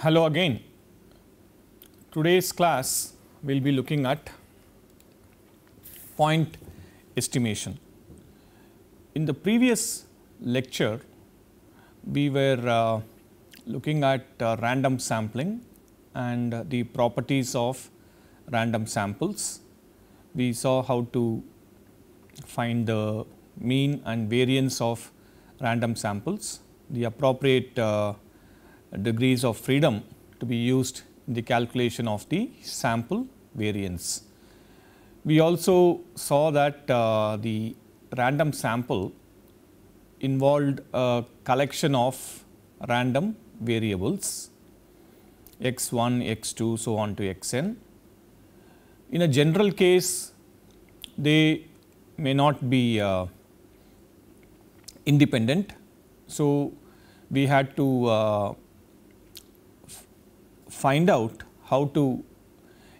Hello again. Today's class will be looking at point estimation. In the previous lecture, we were uh, looking at uh, random sampling and the properties of random samples. We saw how to find the mean and variance of random samples, the appropriate uh, degrees of freedom to be used in the calculation of the sample variance. We also saw that uh, the random sample involved a collection of random variables x1, x2 so on to xn. In a general case they may not be uh, independent. So, we had to uh, find out how to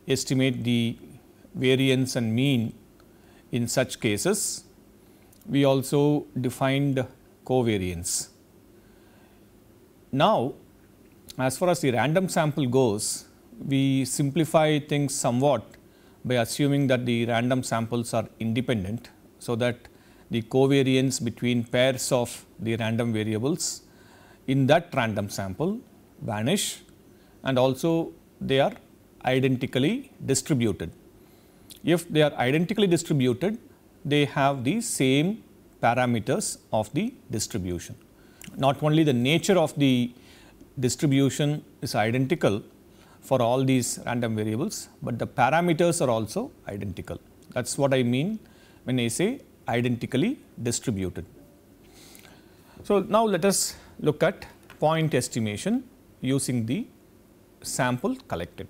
estimate the variance and mean in such cases. We also defined covariance. Now, as far as the random sample goes, we simplify things somewhat by assuming that the random samples are independent, so that the covariance between pairs of the random variables in that random sample vanish and also they are identically distributed. If they are identically distributed, they have the same parameters of the distribution. Not only the nature of the distribution is identical for all these random variables, but the parameters are also identical. That is what I mean when I say identically distributed. So, now let us look at point estimation using the sample collected.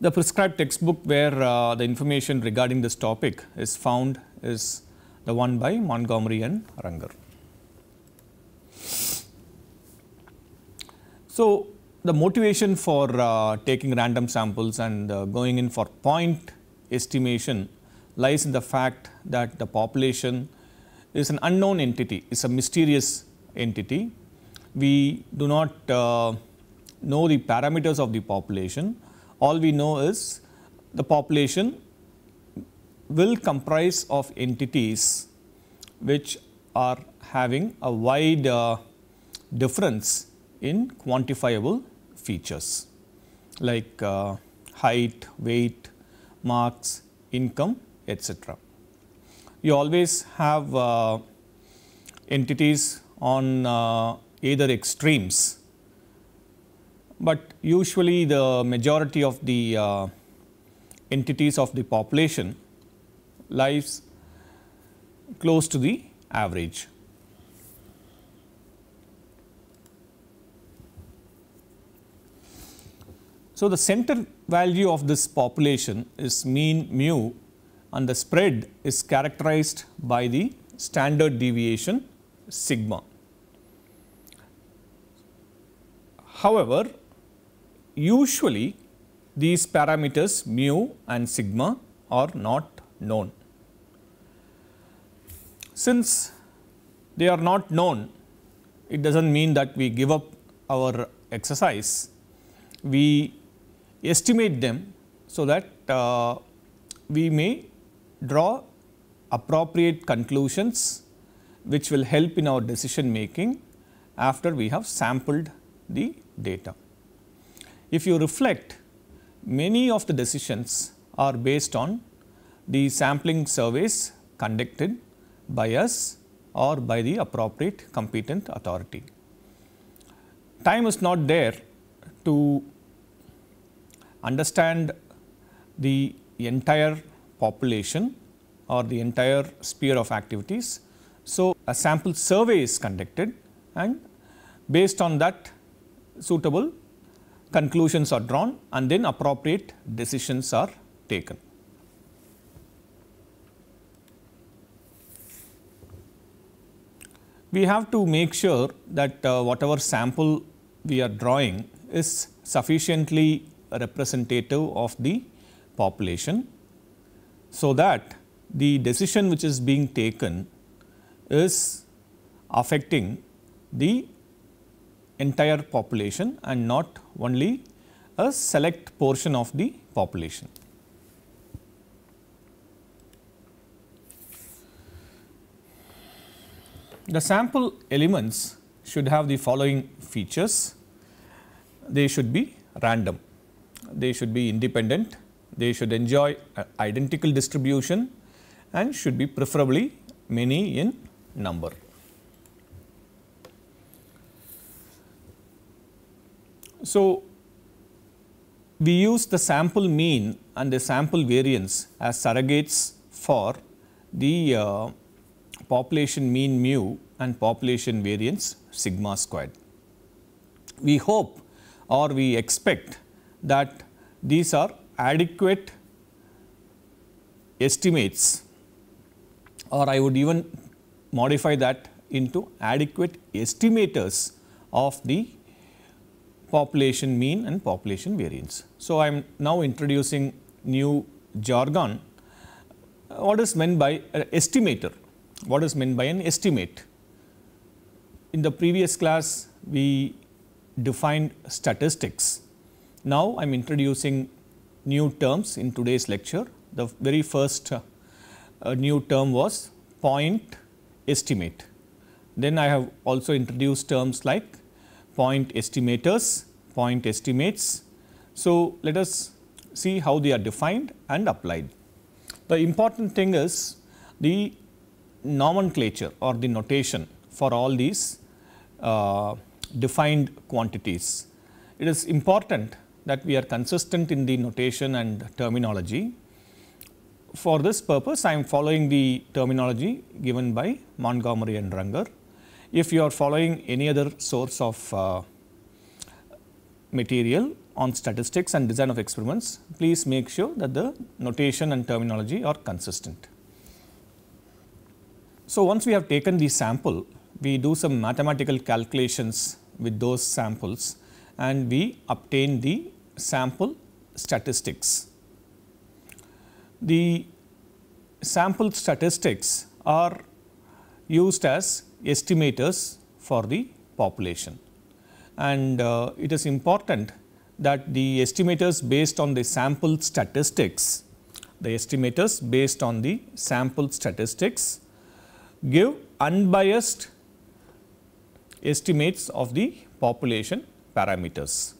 The prescribed textbook where uh, the information regarding this topic is found is the one by Montgomery and Runger. So the motivation for uh, taking random samples and uh, going in for point estimation lies in the fact that the population is an unknown entity, it is a mysterious entity. We do not uh, know the parameters of the population, all we know is the population will comprise of entities which are having a wide uh, difference in quantifiable features like uh, height, weight, marks, income, etc. You always have uh, entities on uh, either extremes, but usually the majority of the uh, entities of the population lives close to the average. So, the center value of this population is mean mu and the spread is characterized by the standard deviation sigma. However, usually these parameters mu and sigma are not known. Since they are not known, it does not mean that we give up our exercise. We estimate them so that uh, we may draw appropriate conclusions which will help in our decision making after we have sampled the data. If you reflect many of the decisions are based on the sampling surveys conducted by us or by the appropriate competent authority. Time is not there to understand the entire population or the entire sphere of activities. So, a sample survey is conducted and based on that suitable conclusions are drawn and then appropriate decisions are taken. We have to make sure that uh, whatever sample we are drawing is sufficiently representative of the population so that the decision which is being taken is affecting the entire population and not only a select portion of the population. The sample elements should have the following features. They should be random they should be independent, they should enjoy identical distribution and should be preferably many in number. So, we use the sample mean and the sample variance as surrogates for the uh, population mean mu and population variance sigma squared. We hope or we expect that these are adequate estimates or I would even modify that into adequate estimators of the population mean and population variance. So, I am now introducing new jargon. What is meant by an estimator? What is meant by an estimate? In the previous class, we defined statistics now, I am introducing new terms in today's lecture. The very first uh, new term was point estimate. Then I have also introduced terms like point estimators, point estimates. So, let us see how they are defined and applied. The important thing is the nomenclature or the notation for all these uh, defined quantities. It is important that we are consistent in the notation and terminology. For this purpose, I am following the terminology given by Montgomery and Runge. If you are following any other source of uh, material on statistics and design of experiments, please make sure that the notation and terminology are consistent. So, once we have taken the sample, we do some mathematical calculations with those samples and we obtain the sample statistics. The sample statistics are used as estimators for the population and uh, it is important that the estimators based on the sample statistics, the estimators based on the sample statistics give unbiased estimates of the population parameters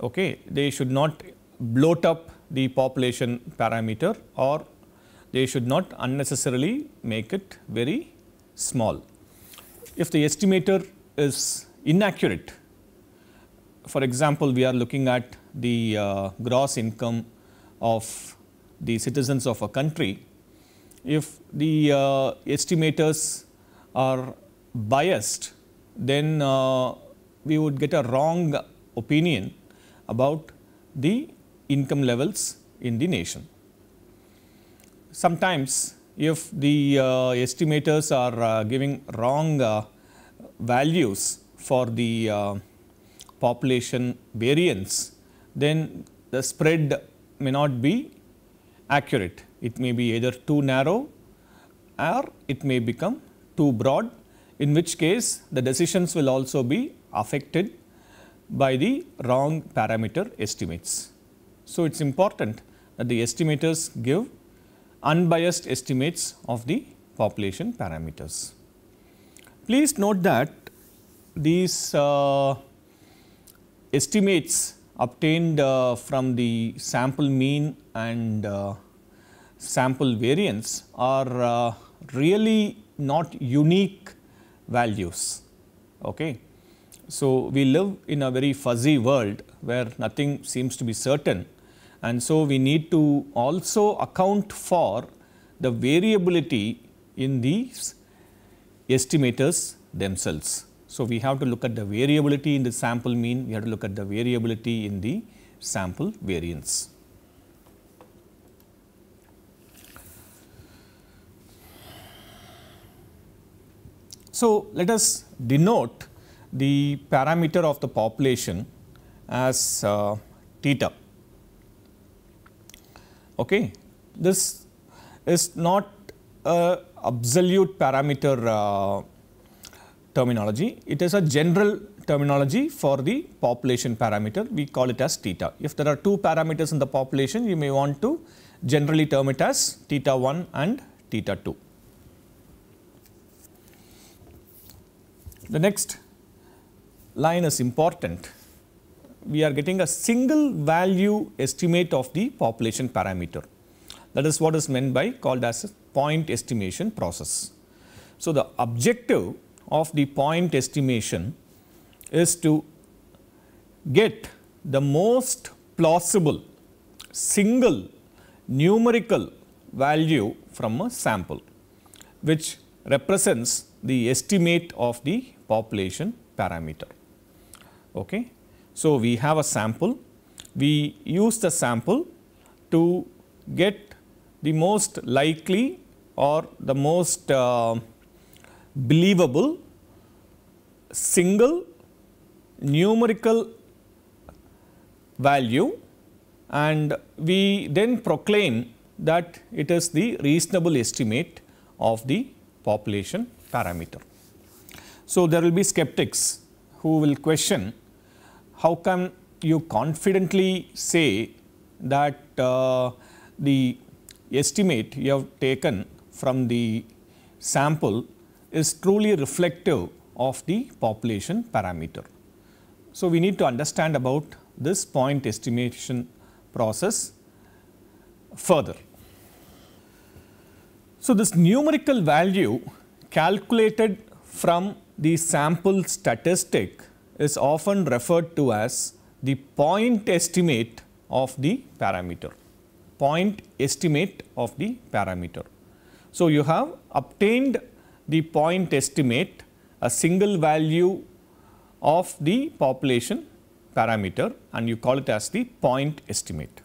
okay, they should not bloat up the population parameter or they should not unnecessarily make it very small. If the estimator is inaccurate, for example, we are looking at the uh, gross income of the citizens of a country. If the uh, estimators are biased, then uh, we would get a wrong opinion about the income levels in the nation. Sometimes if the uh, estimators are uh, giving wrong uh, values for the uh, population variance, then the spread may not be accurate. It may be either too narrow or it may become too broad, in which case the decisions will also be affected by the wrong parameter estimates. So, it is important that the estimators give unbiased estimates of the population parameters. Please note that these uh, estimates obtained uh, from the sample mean and uh, sample variance are uh, really not unique values. Okay. So, we live in a very fuzzy world where nothing seems to be certain and so we need to also account for the variability in these estimators themselves. So, we have to look at the variability in the sample mean, we have to look at the variability in the sample variance. So, let us denote the parameter of the population as uh, theta. Okay. This is not a absolute parameter uh, terminology, it is a general terminology for the population parameter, we call it as theta. If there are two parameters in the population, you may want to generally term it as theta 1 and theta 2. The next line is important. We are getting a single value estimate of the population parameter. That is what is meant by called as point estimation process. So, the objective of the point estimation is to get the most plausible single numerical value from a sample which represents the estimate of the population parameter. Okay. So, we have a sample, we use the sample to get the most likely or the most uh, believable single numerical value and we then proclaim that it is the reasonable estimate of the population parameter. So, there will be skeptics who will question how can you confidently say that uh, the estimate you have taken from the sample is truly reflective of the population parameter. So, we need to understand about this point estimation process further. So, this numerical value calculated from the sample statistic is often referred to as the point estimate of the parameter, point estimate of the parameter. So, you have obtained the point estimate a single value of the population parameter and you call it as the point estimate.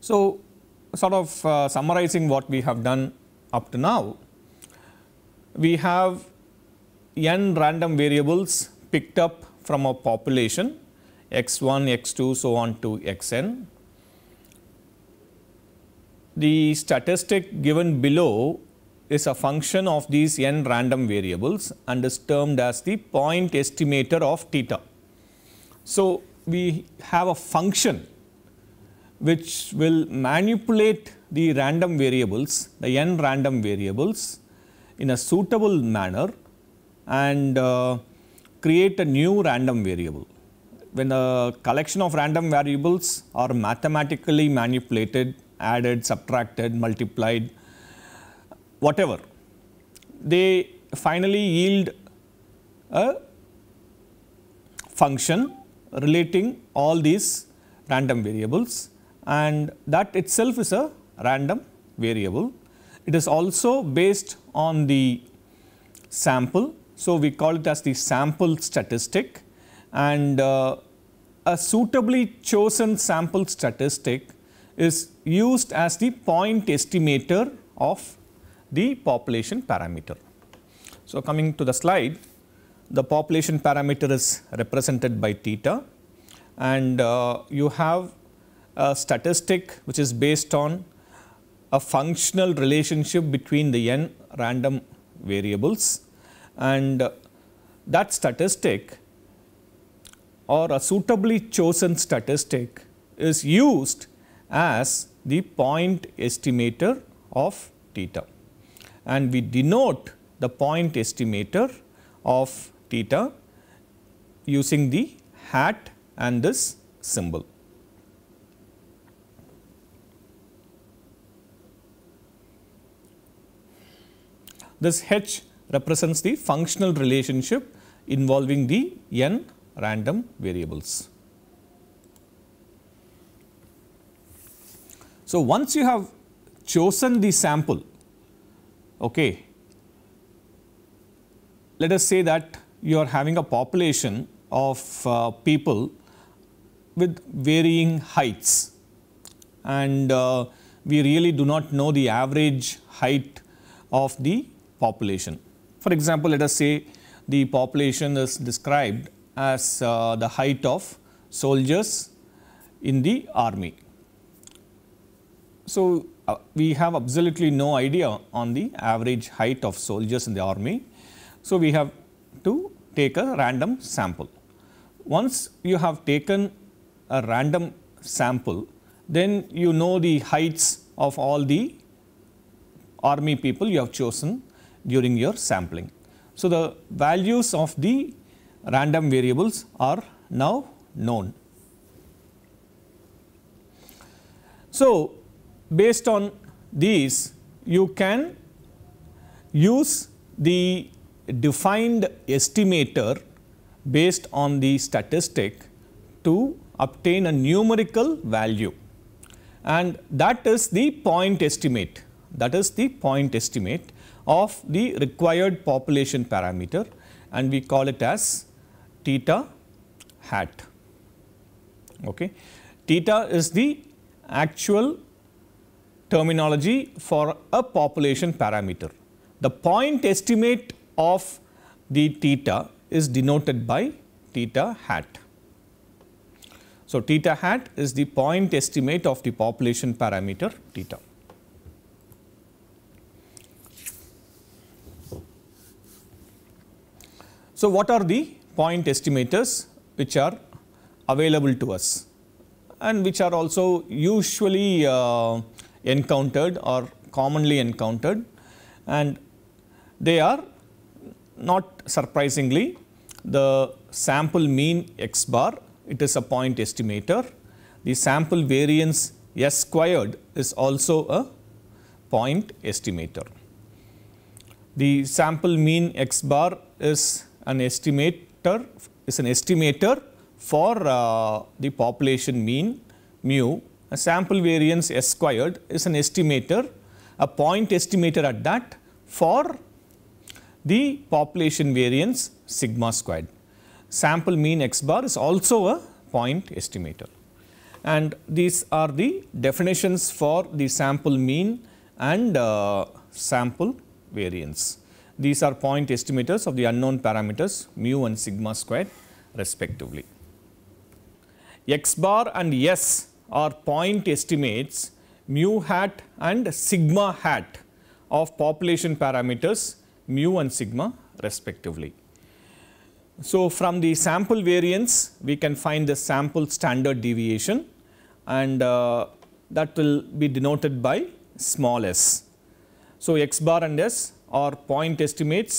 So, sort of uh, summarizing what we have done up to now, we have n random variables picked up from a population x1, x2, so on to xn. The statistic given below is a function of these n random variables and is termed as the point estimator of theta. So, we have a function which will manipulate the random variables, the n random variables in a suitable manner and uh, create a new random variable. When a collection of random variables are mathematically manipulated, added, subtracted, multiplied, whatever, they finally yield a function relating all these random variables and that itself is a random variable. It is also based on the sample so, we call it as the sample statistic and uh, a suitably chosen sample statistic is used as the point estimator of the population parameter. So, coming to the slide, the population parameter is represented by theta and uh, you have a statistic which is based on a functional relationship between the n random variables and that statistic or a suitably chosen statistic is used as the point estimator of theta and we denote the point estimator of theta using the hat and this symbol. This H represents the functional relationship involving the n random variables. So, once you have chosen the sample, okay, let us say that you are having a population of uh, people with varying heights and uh, we really do not know the average height of the population. For example, let us say the population is described as uh, the height of soldiers in the army. So, uh, we have absolutely no idea on the average height of soldiers in the army. So, we have to take a random sample. Once you have taken a random sample, then you know the heights of all the army people you have chosen during your sampling. So, the values of the random variables are now known. So, based on these you can use the defined estimator based on the statistic to obtain a numerical value and that is the point estimate that is the point estimate of the required population parameter and we call it as theta hat. Okay. Theta is the actual terminology for a population parameter. The point estimate of the theta is denoted by theta hat. So, theta hat is the point estimate of the population parameter theta. So, what are the point estimators which are available to us and which are also usually uh, encountered or commonly encountered and they are not surprisingly the sample mean x bar it is a point estimator the sample variance S squared is also a point estimator. The sample mean x bar is an estimator is an estimator for uh, the population mean mu, a sample variance S squared is an estimator, a point estimator at that for the population variance sigma squared. Sample mean x bar is also a point estimator. And these are the definitions for the sample mean and uh, sample variance. These are point estimators of the unknown parameters mu and sigma squared respectively. X bar and S are point estimates mu hat and sigma hat of population parameters mu and sigma respectively. So, from the sample variance we can find the sample standard deviation and uh, that will be denoted by small s. So, x bar and s or point estimates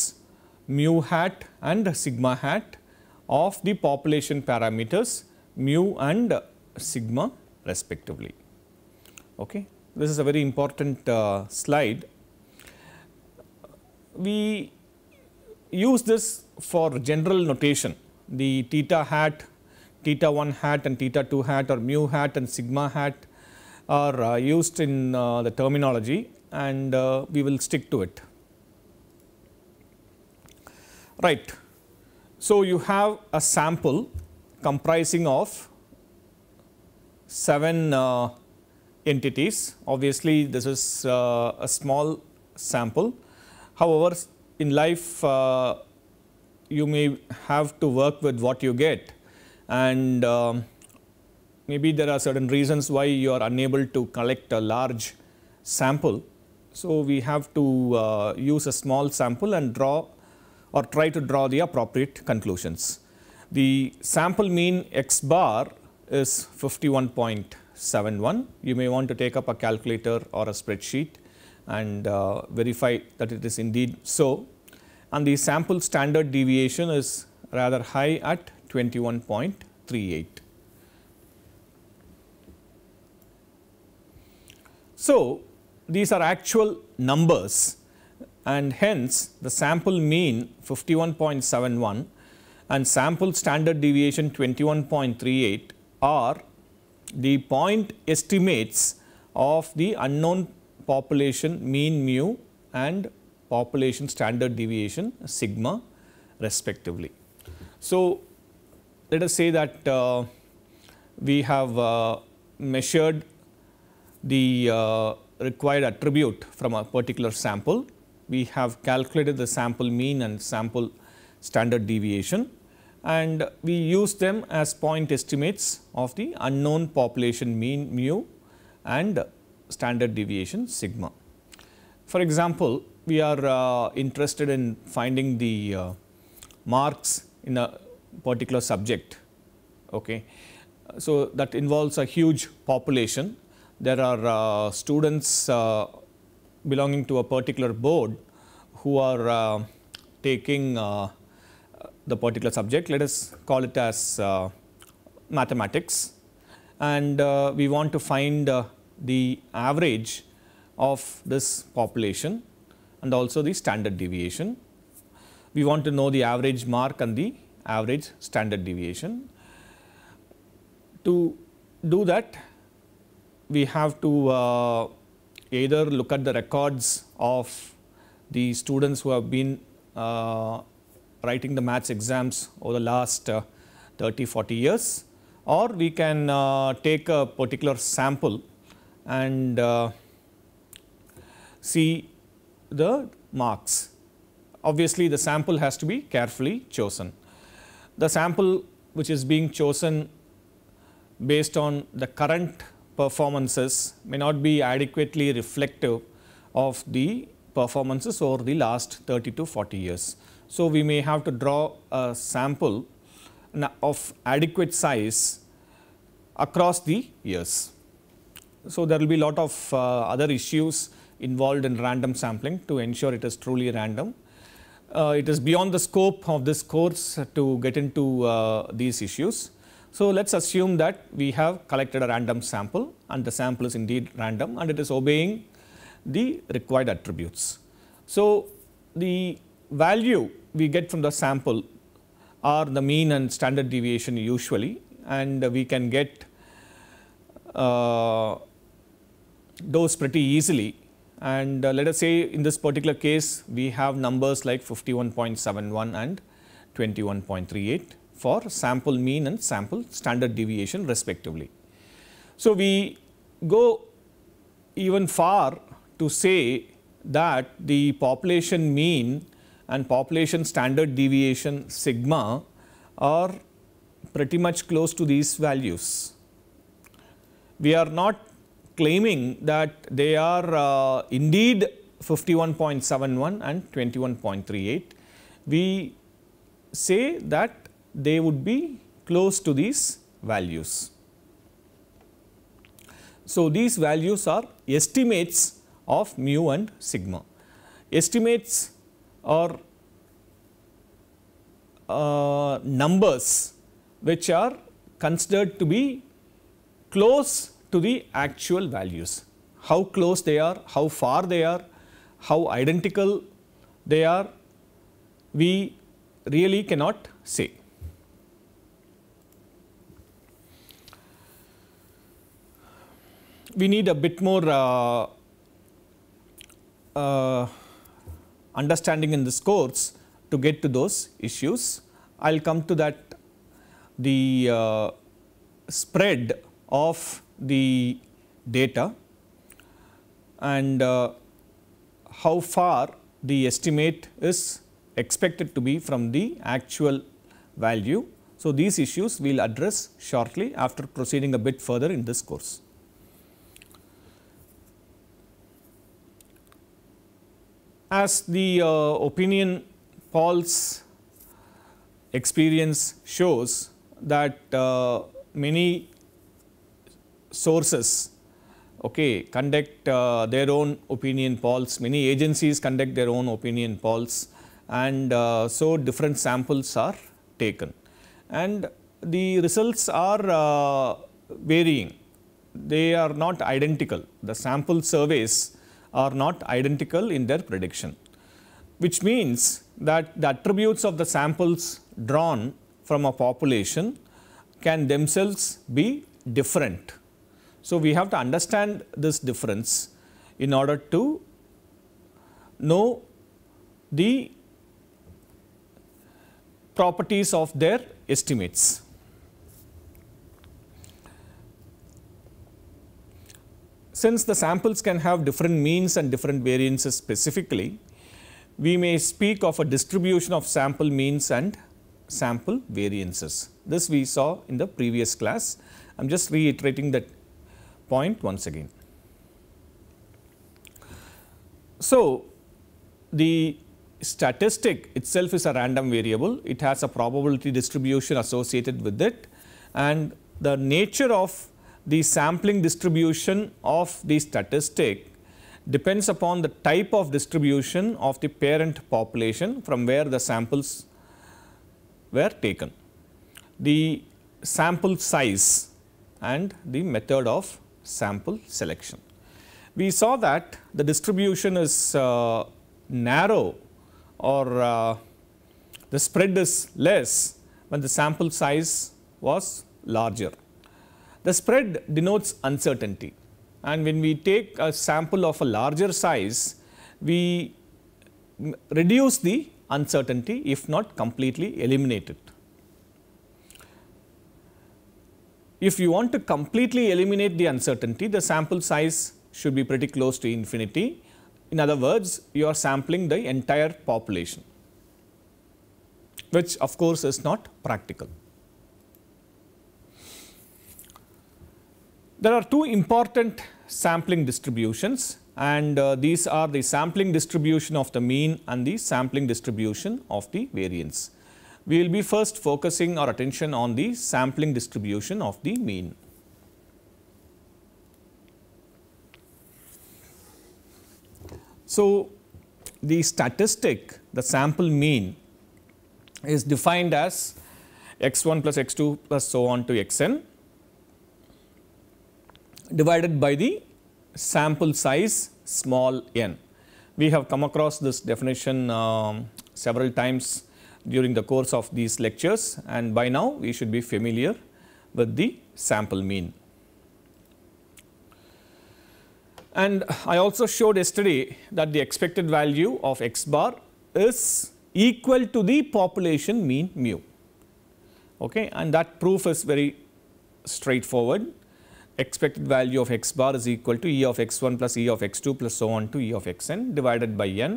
mu hat and sigma hat of the population parameters mu and sigma respectively. Okay. This is a very important uh, slide. We use this for general notation the theta hat, theta 1 hat and theta 2 hat or mu hat and sigma hat are uh, used in uh, the terminology and uh, we will stick to it. Right. So, you have a sample comprising of 7 uh, entities. Obviously, this is uh, a small sample. However, in life uh, you may have to work with what you get and um, maybe there are certain reasons why you are unable to collect a large sample. So, we have to uh, use a small sample and draw or try to draw the appropriate conclusions. The sample mean x bar is 51.71. You may want to take up a calculator or a spreadsheet and uh, verify that it is indeed so. And the sample standard deviation is rather high at 21.38. So, these are actual numbers and hence the sample mean 51.71 and sample standard deviation 21.38 are the point estimates of the unknown population mean mu and population standard deviation sigma respectively. So, let us say that uh, we have uh, measured the uh, required attribute from a particular sample we have calculated the sample mean and sample standard deviation and we use them as point estimates of the unknown population mean mu and standard deviation sigma. For example, we are uh, interested in finding the uh, marks in a particular subject. Okay. So, that involves a huge population. There are uh, students uh, belonging to a particular board who are uh, taking uh, the particular subject, let us call it as uh, mathematics, and uh, we want to find uh, the average of this population and also the standard deviation. We want to know the average mark and the average standard deviation. To do that, we have to either look at the records of the students who have been uh, writing the maths exams over the last uh, 30, 40 years or we can uh, take a particular sample and uh, see the marks. Obviously, the sample has to be carefully chosen. The sample which is being chosen based on the current performances may not be adequately reflective of the performances over the last 30 to 40 years. So, we may have to draw a sample of adequate size across the years. So, there will be a lot of uh, other issues involved in random sampling to ensure it is truly random. Uh, it is beyond the scope of this course to get into uh, these issues. So let's assume that we have collected a random sample and the sample is indeed random and it is obeying the required attributes. So the value we get from the sample are the mean and standard deviation usually and we can get uh, those pretty easily and uh, let us say in this particular case we have numbers like 51.71 and 21.38 for sample mean and sample standard deviation respectively. So, we go even far to say that the population mean and population standard deviation sigma are pretty much close to these values. We are not claiming that they are uh, indeed 51.71 and 21.38. We say that they would be close to these values. So, these values are estimates of mu and sigma. Estimates are uh, numbers which are considered to be close to the actual values. How close they are, how far they are, how identical they are, we really cannot say. we need a bit more uh, uh, understanding in this course to get to those issues. I will come to that the uh, spread of the data and uh, how far the estimate is expected to be from the actual value. So, these issues we will address shortly after proceeding a bit further in this course. as the uh, opinion polls experience shows that uh, many sources okay, conduct uh, their own opinion polls, many agencies conduct their own opinion polls and uh, so different samples are taken. And the results are uh, varying, they are not identical. The sample surveys are not identical in their prediction, which means that the attributes of the samples drawn from a population can themselves be different. So, we have to understand this difference in order to know the properties of their estimates. Since the samples can have different means and different variances specifically, we may speak of a distribution of sample means and sample variances. This we saw in the previous class. I am just reiterating that point once again. So, the statistic itself is a random variable. It has a probability distribution associated with it and the nature of the sampling distribution of the statistic depends upon the type of distribution of the parent population from where the samples were taken. The sample size and the method of sample selection. We saw that the distribution is uh, narrow or uh, the spread is less when the sample size was larger. The spread denotes uncertainty. And when we take a sample of a larger size, we reduce the uncertainty if not completely eliminate it. If you want to completely eliminate the uncertainty, the sample size should be pretty close to infinity. In other words, you are sampling the entire population, which of course is not practical. There are two important sampling distributions and uh, these are the sampling distribution of the mean and the sampling distribution of the variance. We will be first focusing our attention on the sampling distribution of the mean. So, the statistic the sample mean is defined as x1 plus x2 plus so on to xn divided by the sample size small n. We have come across this definition um, several times during the course of these lectures and by now we should be familiar with the sample mean. And I also showed yesterday that the expected value of x bar is equal to the population mean mu okay and that proof is very straightforward expected value of x bar is equal to e of x1 plus e of x2 plus so on to e of xn divided by n.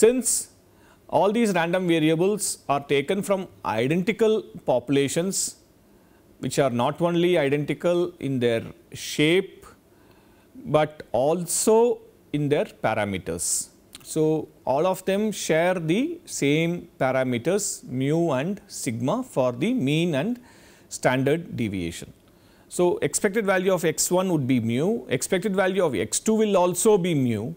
Since all these random variables are taken from identical populations which are not only identical in their shape, but also in their parameters. So, all of them share the same parameters mu and sigma for the mean and standard deviation. So expected value of x1 would be mu, expected value of x2 will also be mu,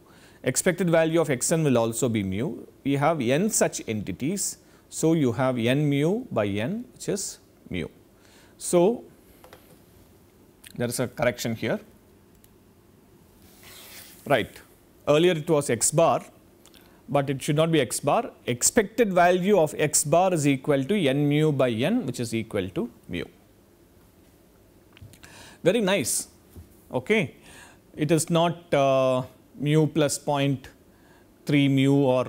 expected value of xn will also be mu. We have n such entities. So you have n mu by n which is mu. So there is a correction here. Right. Earlier it was x bar, but it should not be x bar. Expected value of x bar is equal to n mu by n which is equal to mu very nice. Okay. It is not uh, mu plus 0.3 mu or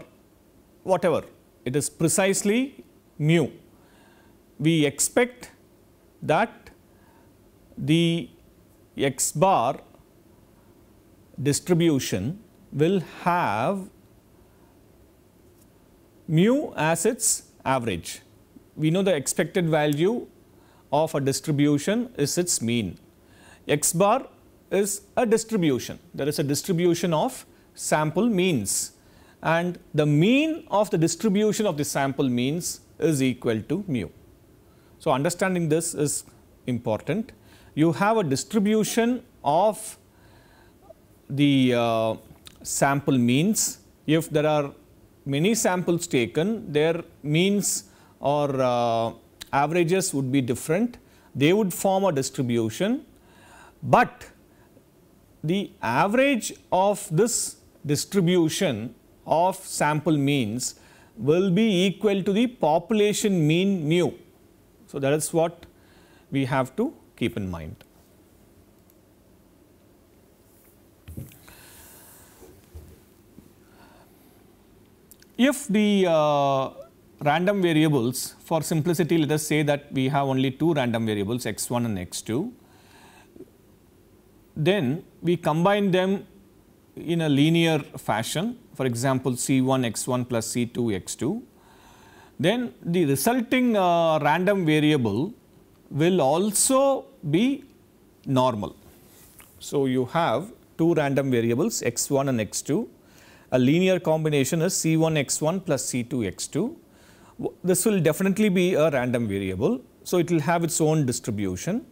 whatever, it is precisely mu. We expect that the x bar distribution will have mu as its average. We know the expected value of a distribution is its mean. X bar is a distribution. There is a distribution of sample means and the mean of the distribution of the sample means is equal to mu. So, understanding this is important. You have a distribution of the uh, sample means. If there are many samples taken, their means or uh, averages would be different. They would form a distribution but the average of this distribution of sample means will be equal to the population mean mu. So, that is what we have to keep in mind. If the uh, random variables for simplicity let us say that we have only two random variables x1 and x2 then we combine them in a linear fashion for example C1 X1 plus C2 X2. Then the resulting uh, random variable will also be normal. So you have two random variables X1 and X2. A linear combination is C1 X1 plus C2 X2. This will definitely be a random variable. So it will have its own distribution.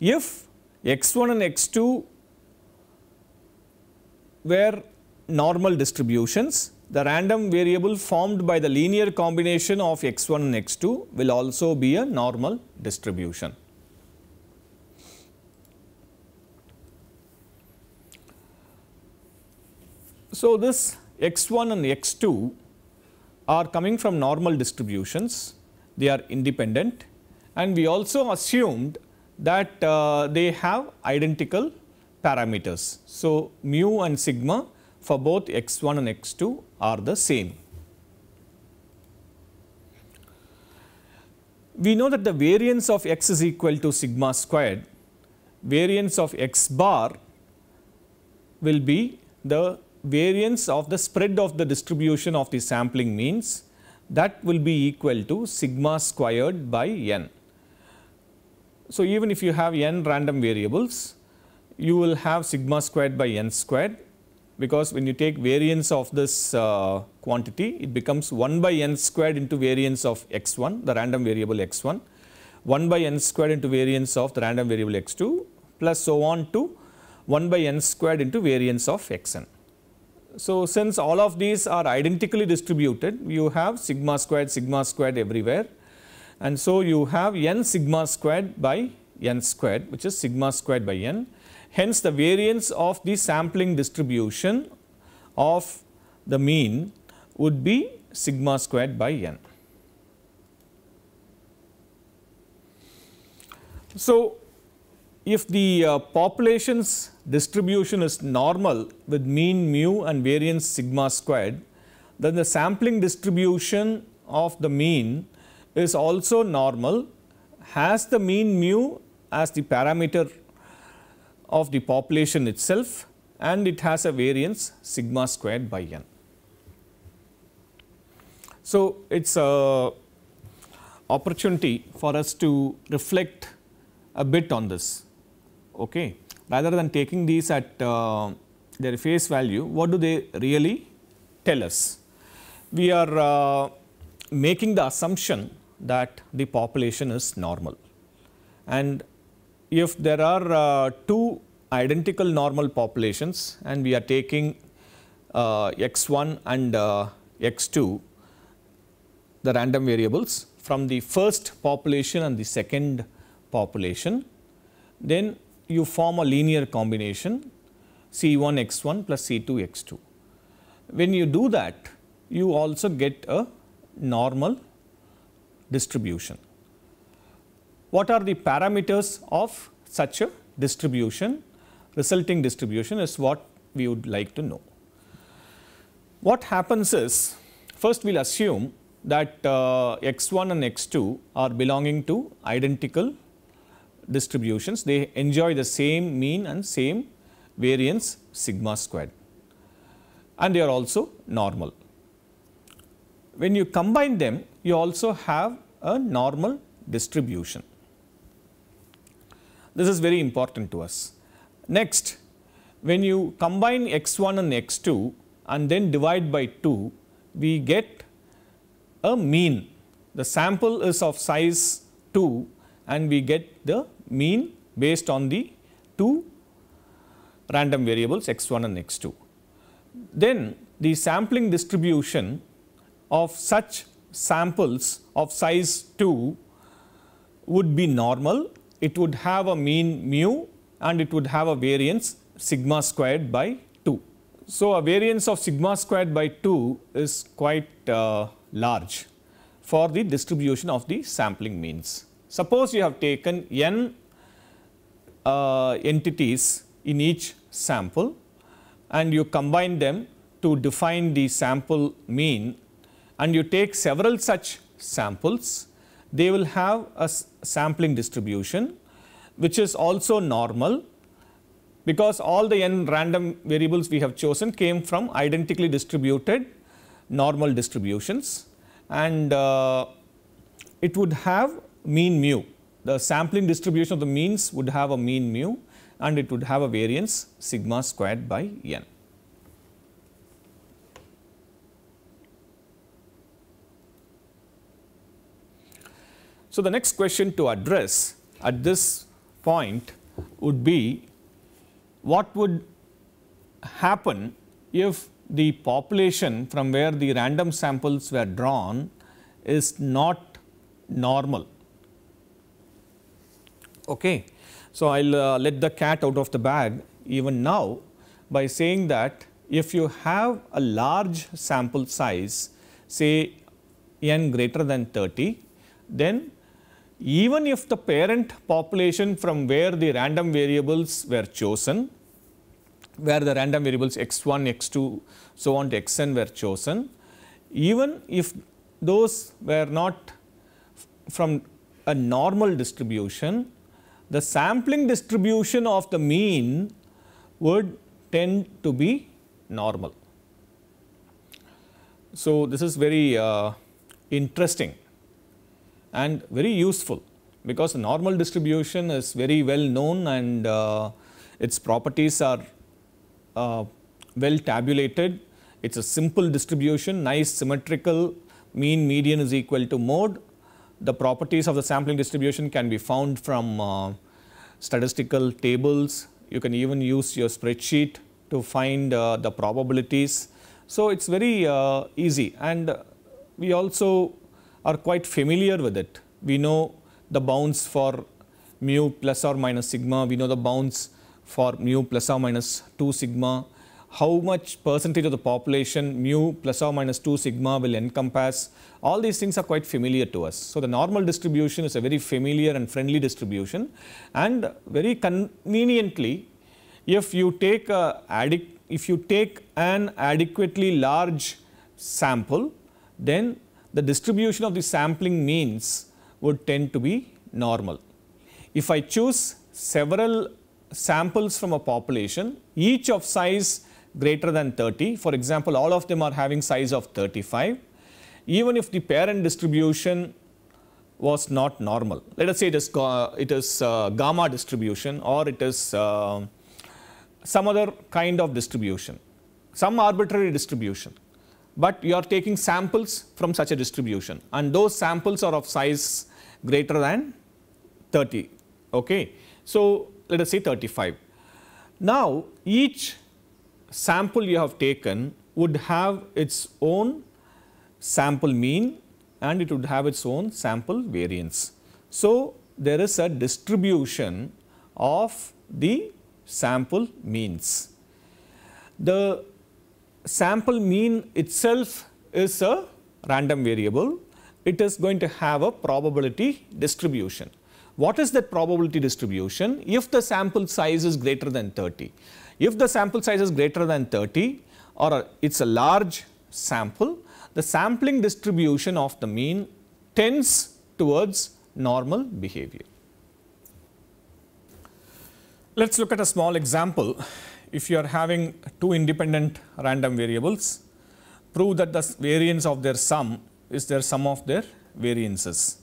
If x1 and x2 were normal distributions. The random variable formed by the linear combination of x1 and x2 will also be a normal distribution. So, this x1 and x2 are coming from normal distributions, they are independent and we also assumed that uh, they have identical parameters. So, mu and sigma for both x1 and x2 are the same. We know that the variance of x is equal to sigma squared, variance of x bar will be the variance of the spread of the distribution of the sampling means that will be equal to sigma squared by n. So, even if you have n random variables, you will have sigma squared by n squared because when you take variance of this uh, quantity, it becomes 1 by n squared into variance of x1, the random variable x1, 1 by n squared into variance of the random variable x2 plus so on to 1 by n squared into variance of xn. So, since all of these are identically distributed, you have sigma squared, sigma squared everywhere and so, you have n sigma squared by n squared which is sigma squared by n. Hence, the variance of the sampling distribution of the mean would be sigma squared by n. So, if the uh, population's distribution is normal with mean mu and variance sigma squared, then the sampling distribution of the mean is also normal has the mean mu as the parameter of the population itself and it has a variance sigma squared by n. So, it is a opportunity for us to reflect a bit on this. Okay. Rather than taking these at uh, their face value, what do they really tell us? We are uh, making the assumption that the population is normal. And if there are uh, two identical normal populations and we are taking uh, x1 and uh, x2, the random variables from the first population and the second population, then you form a linear combination C1 x1 plus C2 x2. When you do that, you also get a normal distribution. What are the parameters of such a distribution? Resulting distribution is what we would like to know. What happens is, first we will assume that uh, x1 and x2 are belonging to identical distributions. They enjoy the same mean and same variance sigma squared and they are also normal. When you combine them, you also have a normal distribution. This is very important to us. Next, when you combine x1 and x2 and then divide by 2, we get a mean. The sample is of size 2 and we get the mean based on the two random variables x1 and x2. Then the sampling distribution of such samples of size 2 would be normal. It would have a mean mu and it would have a variance sigma squared by 2. So, a variance of sigma squared by 2 is quite uh, large for the distribution of the sampling means. Suppose you have taken n uh, entities in each sample and you combine them to define the sample mean and you take several such samples, they will have a sampling distribution which is also normal because all the n random variables we have chosen came from identically distributed normal distributions and uh, it would have mean mu. The sampling distribution of the means would have a mean mu and it would have a variance sigma squared by n. So, the next question to address at this point would be what would happen if the population from where the random samples were drawn is not normal. Okay. So, I will uh, let the cat out of the bag even now by saying that if you have a large sample size say n greater than 30, then even if the parent population from where the random variables were chosen, where the random variables x1, x2, so on to xn were chosen, even if those were not from a normal distribution, the sampling distribution of the mean would tend to be normal. So, this is very uh, interesting and very useful because normal distribution is very well known and uh, its properties are uh, well tabulated. It is a simple distribution, nice symmetrical, mean median is equal to mode. The properties of the sampling distribution can be found from uh, statistical tables. You can even use your spreadsheet to find uh, the probabilities. So, it is very uh, easy and we also are quite familiar with it. We know the bounds for mu plus or minus sigma, we know the bounds for mu plus or minus 2 sigma, how much percentage of the population mu plus or minus 2 sigma will encompass, all these things are quite familiar to us. So, the normal distribution is a very familiar and friendly distribution and very conveniently if you take a if you take an adequately large sample then the distribution of the sampling means would tend to be normal. If I choose several samples from a population, each of size greater than 30, for example, all of them are having size of 35, even if the parent distribution was not normal. Let us say it is, it is uh, gamma distribution or it is uh, some other kind of distribution, some arbitrary distribution but you are taking samples from such a distribution and those samples are of size greater than 30. Okay. So, let us say 35. Now, each sample you have taken would have its own sample mean and it would have its own sample variance. So, there is a distribution of the sample means. The sample mean itself is a random variable. It is going to have a probability distribution. What is that probability distribution? If the sample size is greater than 30. If the sample size is greater than 30 or it's a large sample, the sampling distribution of the mean tends towards normal behavior. Let's look at a small example if you are having two independent random variables, prove that the variance of their sum is their sum of their variances.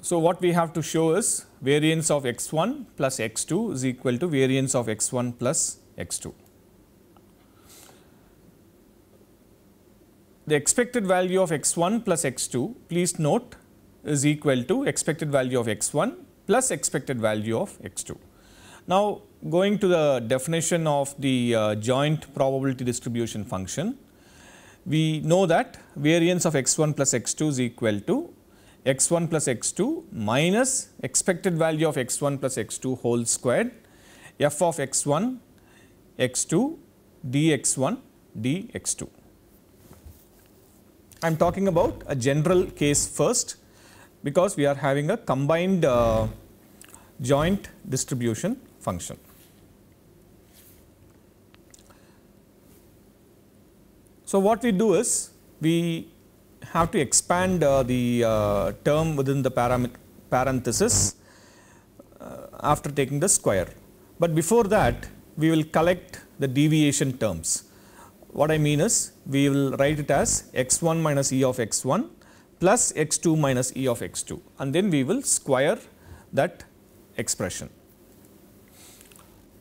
So, what we have to show is variance of x1 plus x2 is equal to variance of x1 plus x2. The expected value of x1 plus x2, please note is equal to expected value of x1 plus expected value of x2. Now, going to the definition of the uh, joint probability distribution function, we know that variance of x1 plus x2 is equal to x1 plus x2 minus expected value of x1 plus x2 whole squared f of x1 x2 dx1 dx2. I am talking about a general case first because we are having a combined uh, joint distribution function. So what we do is we have to expand uh, the uh, term within the parenthesis uh, after taking the square. But before that we will collect the deviation terms. What I mean is we will write it as x1 minus e of x1 plus x2 minus e of x2 and then we will square that expression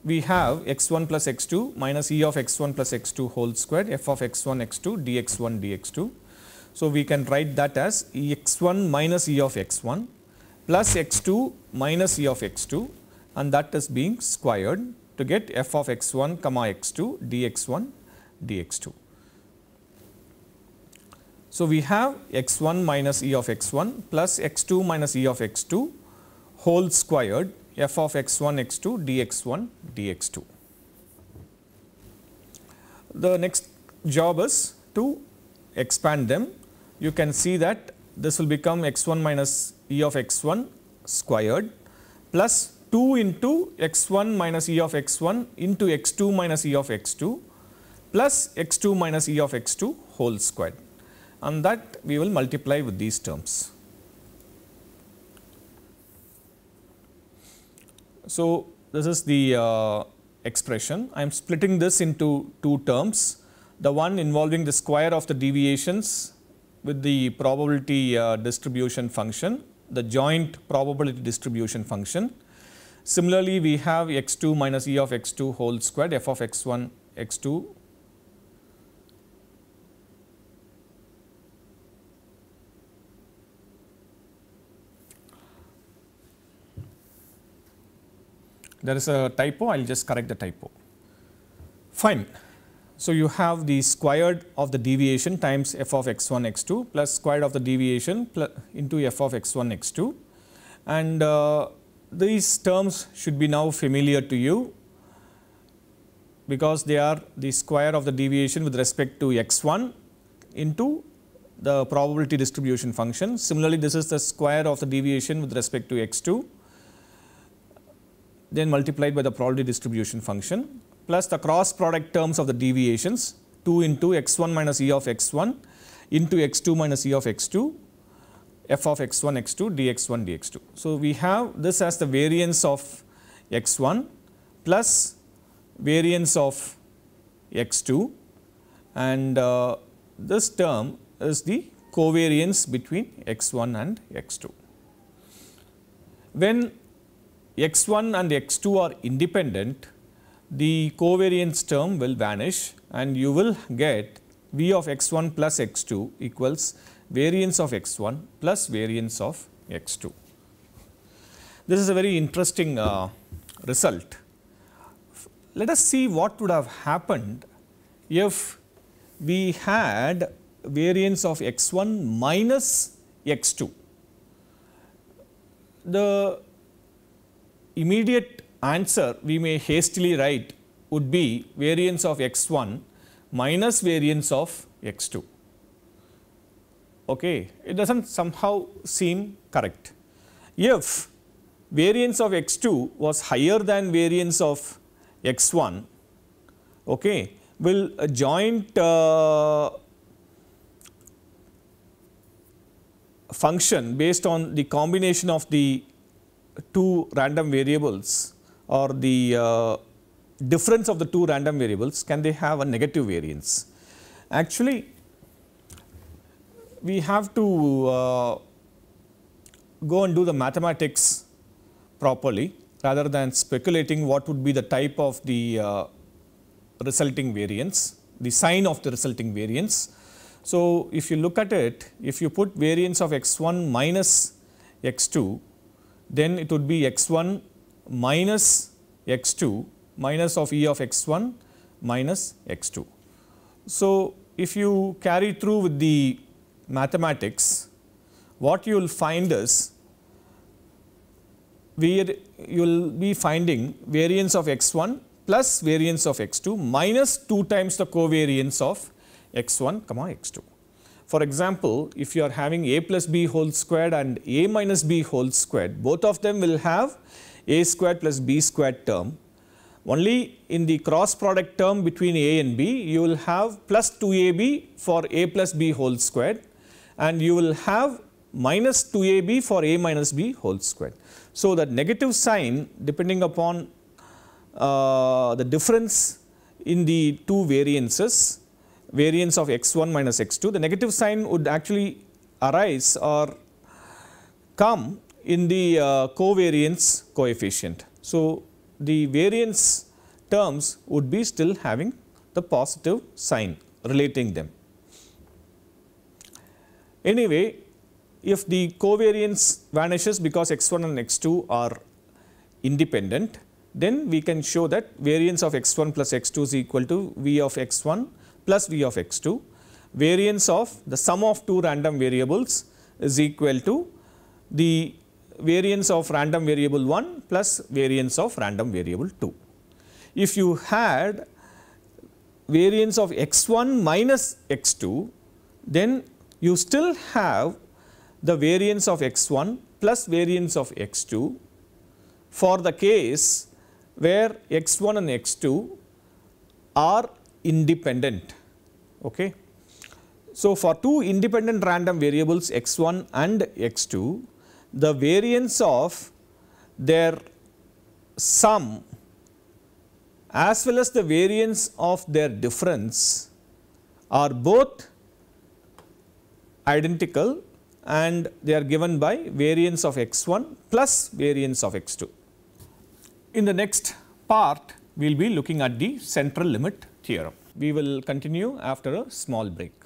we have x1 plus x2 minus e of x1 plus x2 whole squared f of x1 x2 dx1 dx2. So, we can write that as x1 minus e of x1 plus x2 minus e of x2 and that is being squared to get f of x1 comma x2 dx1 dx2. So, we have x1 minus e of x1 plus x2 minus e of x2 whole squared f of x1 x2 dx1 dx2. The next job is to expand them. You can see that this will become x1 minus e of x1 squared plus 2 into x1 minus e of x1 into x2 minus e of x2 plus x2 minus e of x2 whole squared and that we will multiply with these terms. So, this is the uh, expression. I am splitting this into two terms, the one involving the square of the deviations with the probability uh, distribution function, the joint probability distribution function. Similarly, we have x2 minus e of x2 whole squared f of x1 x2 there is a typo, I will just correct the typo. Fine. So, you have the squared of the deviation times f of x1, x2 plus squared of the deviation into f of x1, x2 and uh, these terms should be now familiar to you because they are the square of the deviation with respect to x1 into the probability distribution function. Similarly, this is the square of the deviation with respect to x2 then multiplied by the probability distribution function plus the cross product terms of the deviations 2 into x1 minus e of x1 into x2 minus e of x2 f of x1 x2 dx1 dx2. So, we have this as the variance of x1 plus variance of x2 and uh, this term is the covariance between x1 and x2. When x1 and x2 are independent, the covariance term will vanish and you will get v of x1 plus x2 equals variance of x1 plus variance of x2. This is a very interesting uh, result. Let us see what would have happened if we had variance of x1 minus x2. The immediate answer we may hastily write would be variance of x1 minus variance of x2. Okay. It does not somehow seem correct. If variance of x2 was higher than variance of x1, okay, will a joint uh, function based on the combination of the two random variables or the uh, difference of the two random variables, can they have a negative variance? Actually, we have to uh, go and do the mathematics properly rather than speculating what would be the type of the uh, resulting variance, the sign of the resulting variance. So, if you look at it, if you put variance of x1 minus x2 then it would be x1 minus x2 minus of E of x1 minus x2. So, if you carry through with the mathematics, what you will find is we you will be finding variance of x1 plus variance of x2 minus 2 times the covariance of x1 comma x2. For example, if you are having a plus b whole squared and a minus b whole squared, both of them will have a squared plus b squared term. Only in the cross product term between a and b, you will have plus 2ab for a plus b whole squared and you will have minus 2ab for a minus b whole squared. So, that negative sign depending upon uh, the difference in the two variances variance of x1 minus x2, the negative sign would actually arise or come in the uh, covariance coefficient. So, the variance terms would be still having the positive sign relating them. Anyway, if the covariance vanishes because x1 and x2 are independent, then we can show that variance of x1 plus x2 is equal to v of x1 plus v of x2. Variance of the sum of two random variables is equal to the variance of random variable 1 plus variance of random variable 2. If you had variance of x1 minus x2, then you still have the variance of x1 plus variance of x2 for the case where x1 and x2 are independent. Okay. So, for two independent random variables x1 and x2, the variance of their sum as well as the variance of their difference are both identical and they are given by variance of x1 plus variance of x2. In the next part, we will be looking at the central limit theorem. We will continue after a small break.